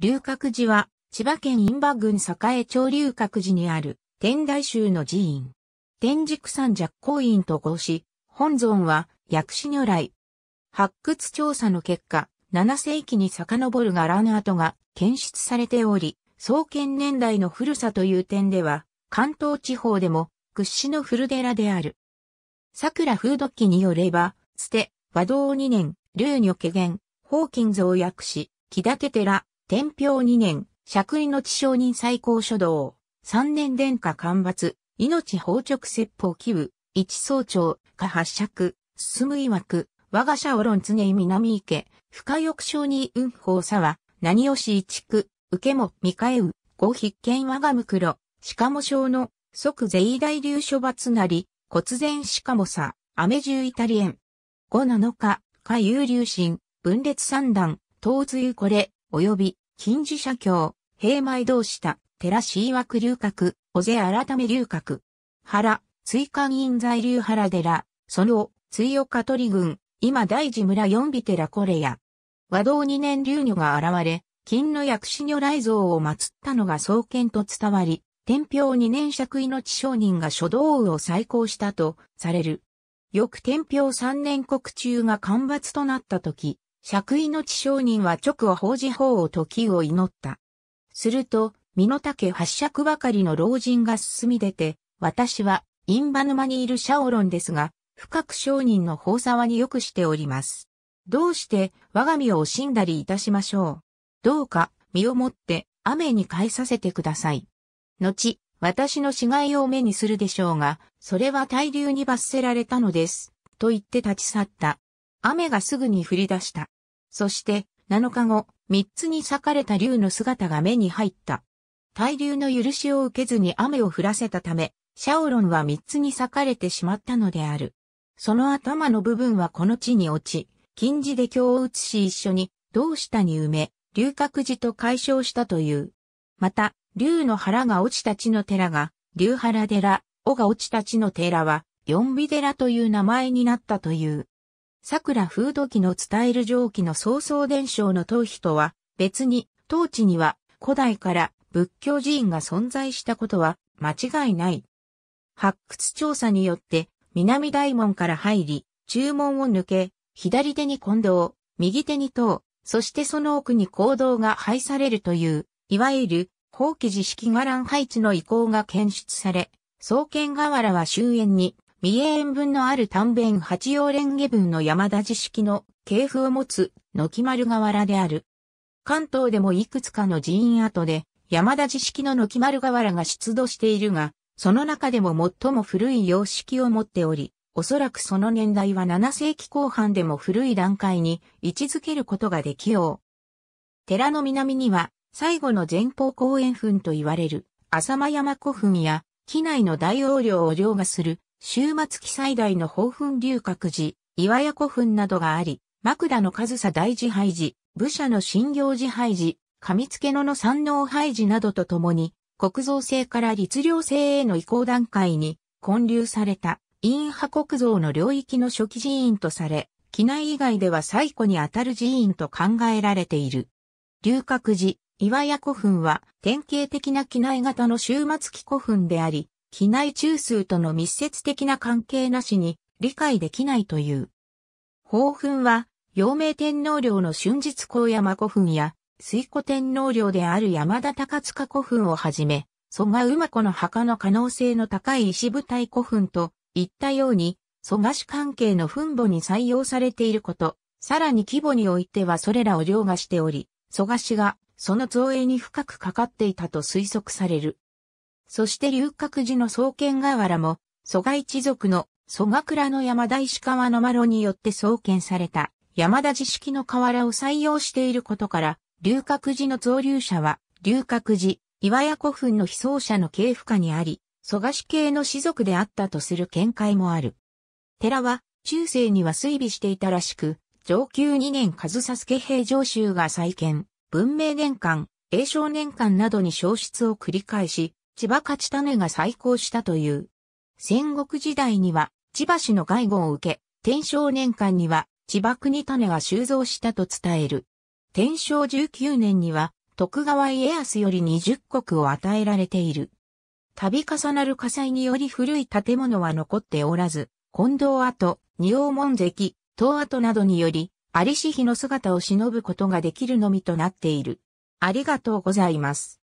龍角寺は、千葉県印馬郡栄町龍角寺にある、天台宗の寺院。天竺山寂光院と合し、本尊は、薬師如来。発掘調査の結果、7世紀に遡る柄の跡が検出されており、創建年代の古さという点では、関東地方でも屈指の古寺である。桜風土記によれば、つて、和道2年、龍女家元、宝金蔵薬師、木立寺、天平2年、爵位の地承認最高書道、3年殿下干伐、命宝直説法器部、一総長、下八尺、進む曰く、我が社を論ン常南池、深翼章に運法は、何をし一区、受けも見返う、ご必見我がむしかも小の、即税大流処罰なり、骨前しかもさ、雨中イタリエン。5七日、下有流心、分裂三段、東通これ、及び、近似社教、平米同士た、寺市枠龍閣、小瀬改め留閣。原、追加銀在留原寺、その、追岡鳥郡、今大寺村四尾寺これや。和道二年流女が現れ、金の薬師如来像を祀ったのが創建と伝わり、天平二年爵位の商人が書道を再興したとされる。翌天平三年国中が干ばつとなった時、爵位の地商人は直を法事法を時を祈った。すると、身の丈八尺ばかりの老人が進み出て、私は、インバ沼にいるシャオロンですが、深く商人の法沢によくしております。どうして我が身を惜しんだりいたしましょう。どうか身をもって雨に変えさせてください。後、私の死骸を目にするでしょうが、それは大流に罰せられたのです。と言って立ち去った。雨がすぐに降り出した。そして、7日後、三つに裂かれた竜の姿が目に入った。大流の許しを受けずに雨を降らせたため、シャオロンは三つに裂かれてしまったのである。その頭の部分はこの地に落ち、金字で経を移し一緒に、同下に埋め、龍角寺と解消したという。また、竜の腹が落ちた地の寺が、竜原寺、尾が落ちた地の寺は、四尾寺という名前になったという。桜風土記の伝える上記の曹操伝承の頭皮とは、別に、当地には古代から仏教寺院が存在したことは間違いない。発掘調査によって、南大門から入り、中門を抜け、左手に近道、右手に塔、そしてその奥に行動が配されるという、いわゆる、法期寺式伽藍配置の遺構が検出され、創建瓦は終焉に三重園分のある丹弁八葉蓮華分の山田寺式の系譜を持つ、軒丸河原である。関東でもいくつかの寺院跡で、山田寺式の軒丸河原が出土しているが、その中でも最も古い様式を持っており、おそらくその年代は7世紀後半でも古い段階に位置づけることができよう。寺の南には、最後の前方公園墳と言われる、浅間山古墳や、機内の大容量を凌駕する、終末期最大の宝墳龍角寺、岩屋古墳などがあり、枕の上総大寺廃寺、武者の新行寺廃寺、つ付野の山王廃寺などとともに、国造制から律令制への移行段階に混流された、陰派国造の領域の初期寺院とされ、機内以外では最古にあたる寺院と考えられている。龍角寺、岩屋古墳は典型的な機内型の終末期古墳であり、機内中枢との密接的な関係なしに理解できないという。宝墳は、陽明天皇陵の春日高山古墳や、水古天皇陵である山田高塚古墳をはじめ、蘇我馬子の墓の可能性の高い石舞台古墳といったように、蘇我氏関係の墳墓に採用されていること、さらに規模においてはそれらを凌駕しており、蘇我氏がその造営に深くかかっていたと推測される。そして龍角寺の創建河原も、蘇我一族の蘇我倉の山田石川の丸によって創建された山田寺式の河原を採用していることから、龍角寺の造立者は、龍角寺、岩屋古墳の被葬者の系譜下にあり、蘇我氏系の士族であったとする見解もある。寺は、中世には水備していたらしく、上級2年数佐助平常州が再建、文明年間、英少年間などに消失を繰り返し、千葉勝種が再興したという。戦国時代には千葉市の介護を受け、天正年間には千葉国種が収蔵したと伝える。天正19年には徳川家康より20国を与えられている。度重なる火災により古い建物は残っておらず、近藤跡、仁王門関、東跡などにより、有志し日の姿を忍ぶことができるのみとなっている。ありがとうございます。